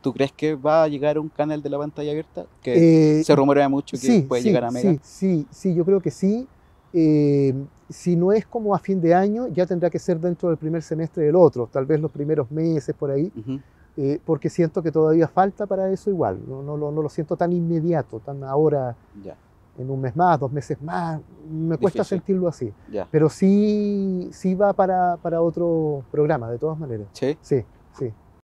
¿Tú crees que va a llegar un canal de la pantalla abierta? Que eh, se rumorea mucho que puede llegar a Mega. Sí, sí, sí, yo creo que sí. Eh, si no es como a fin de año, ya tendrá que ser dentro del primer semestre del otro, tal vez los primeros meses por ahí, eh, porque siento que todavía falta para eso igual. No, no, no, lo siento tan inmediato, tan ahora, ya. en un mes más, dos meses más. Me cuesta sentirlo así. Pero sí, sí va para, para otro programa, de todas maneras. Sí. Sí, sí.